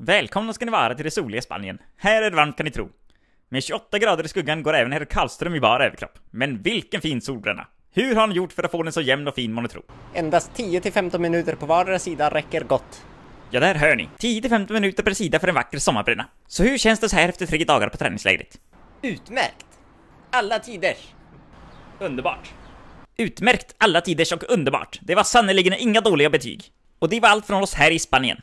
Välkomna ska ni vara till det soliga Spanien. Här är det varmt kan ni tro. Med 28 grader i skuggan går även herr Karlström i bar överkropp. Men vilken fin solbränna! Hur har han gjort för att få den så jämn och fin man tro? Endast 10-15 minuter på vardera sida räcker gott. Ja, där hör ni. 10-15 minuter per sida för en vacker sommarbränna. Så hur känns det så här efter tre dagar på träningslägret? Utmärkt! Alla tiders! Underbart! Utmärkt, alla tiders och underbart. Det var sannerligen inga dåliga betyg. Och det var allt från oss här i Spanien.